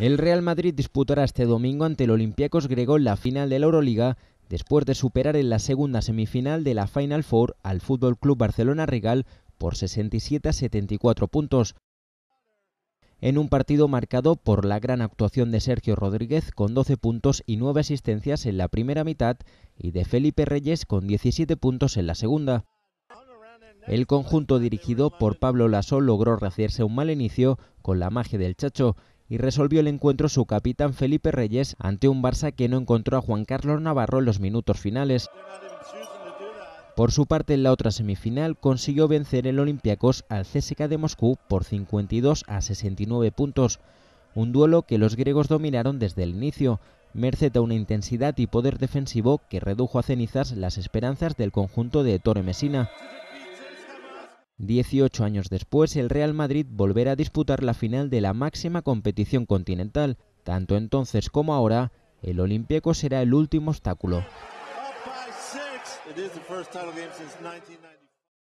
El Real Madrid disputará este domingo ante el Olympiacos Gregor la final de la Euroliga después de superar en la segunda semifinal de la Final Four al Fútbol Club Barcelona Regal por 67 a 74 puntos. En un partido marcado por la gran actuación de Sergio Rodríguez con 12 puntos y 9 asistencias en la primera mitad y de Felipe Reyes con 17 puntos en la segunda. El conjunto dirigido por Pablo Lasso logró rehacerse un mal inicio con la magia del Chacho y resolvió el encuentro su capitán Felipe Reyes ante un Barça que no encontró a Juan Carlos Navarro en los minutos finales. Por su parte, en la otra semifinal consiguió vencer el Olympiacos al CSK de Moscú por 52 a 69 puntos, un duelo que los griegos dominaron desde el inicio, merced a una intensidad y poder defensivo que redujo a cenizas las esperanzas del conjunto de Torre Messina. Dieciocho años después, el Real Madrid volverá a disputar la final de la máxima competición continental. Tanto entonces como ahora, el olimpiaco será el último obstáculo.